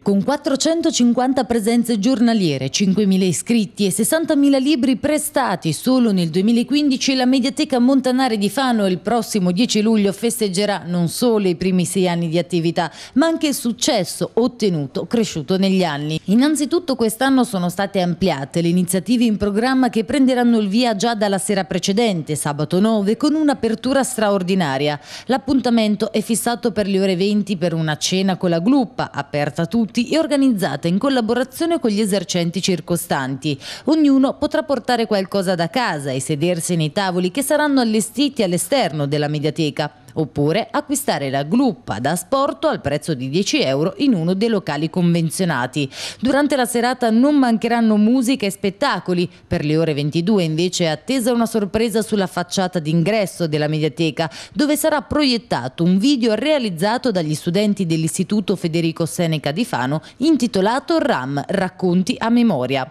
Con 450 presenze giornaliere, 5.000 iscritti e 60.000 libri prestati solo nel 2015, la Mediateca Montanare di Fano il prossimo 10 luglio festeggerà non solo i primi sei anni di attività, ma anche il successo ottenuto, cresciuto negli anni. Innanzitutto quest'anno sono state ampliate le iniziative in programma che prenderanno il via già dalla sera precedente, sabato 9, con un'apertura straordinaria. L'appuntamento è fissato per le ore 20 per una cena con la gruppa, aperta aperta a tutti e organizzata in collaborazione con gli esercenti circostanti. Ognuno potrà portare qualcosa da casa e sedersi nei tavoli che saranno allestiti all'esterno della mediateca oppure acquistare la gluppa da sporto al prezzo di 10 euro in uno dei locali convenzionati. Durante la serata non mancheranno musica e spettacoli, per le ore 22 invece è attesa una sorpresa sulla facciata d'ingresso della mediateca dove sarà proiettato un video realizzato dagli studenti dell'Istituto Federico Seneca di Fano intitolato RAM Racconti a memoria.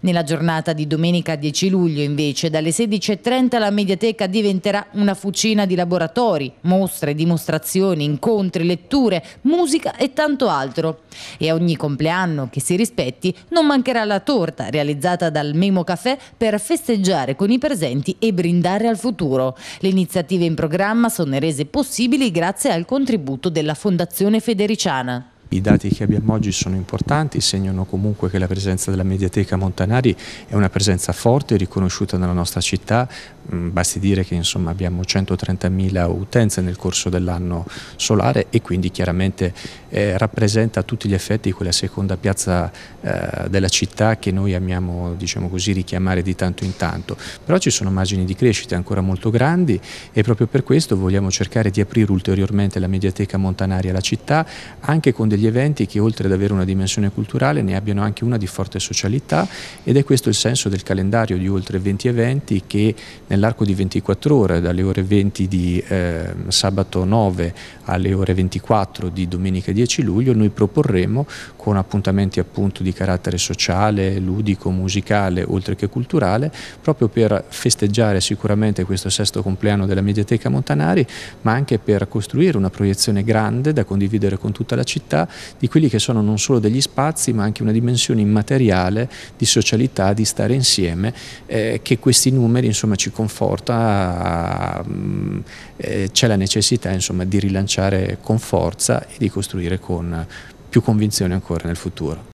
Nella giornata di domenica 10 luglio invece dalle 16.30 la mediateca diventerà una fucina di laboratori, mostre, dimostrazioni, incontri, letture, musica e tanto altro. E a ogni compleanno che si rispetti non mancherà la torta realizzata dal Memo Caffè per festeggiare con i presenti e brindare al futuro. Le iniziative in programma sono rese possibili grazie al contributo della Fondazione Federiciana. I dati che abbiamo oggi sono importanti, segnano comunque che la presenza della Mediateca Montanari è una presenza forte e riconosciuta nella nostra città, mm, basti dire che insomma, abbiamo 130.000 utenze nel corso dell'anno solare e quindi chiaramente eh, rappresenta a tutti gli effetti quella seconda piazza eh, della città che noi amiamo diciamo così, richiamare di tanto in tanto. Però ci sono margini di crescita ancora molto grandi e proprio per questo vogliamo cercare di aprire ulteriormente la Mediateca Montanari alla città anche con dei degli eventi che oltre ad avere una dimensione culturale ne abbiano anche una di forte socialità ed è questo il senso del calendario di oltre 20 eventi che nell'arco di 24 ore, dalle ore 20 di eh, sabato 9 alle ore 24 di domenica 10 luglio, noi proporremo con appuntamenti appunto di carattere sociale, ludico, musicale, oltre che culturale, proprio per festeggiare sicuramente questo sesto compleanno della Mediateca Montanari, ma anche per costruire una proiezione grande da condividere con tutta la città di quelli che sono non solo degli spazi ma anche una dimensione immateriale di socialità, di stare insieme, eh, che questi numeri insomma, ci conforta, mm, eh, c'è la necessità insomma, di rilanciare con forza e di costruire con più convinzione ancora nel futuro.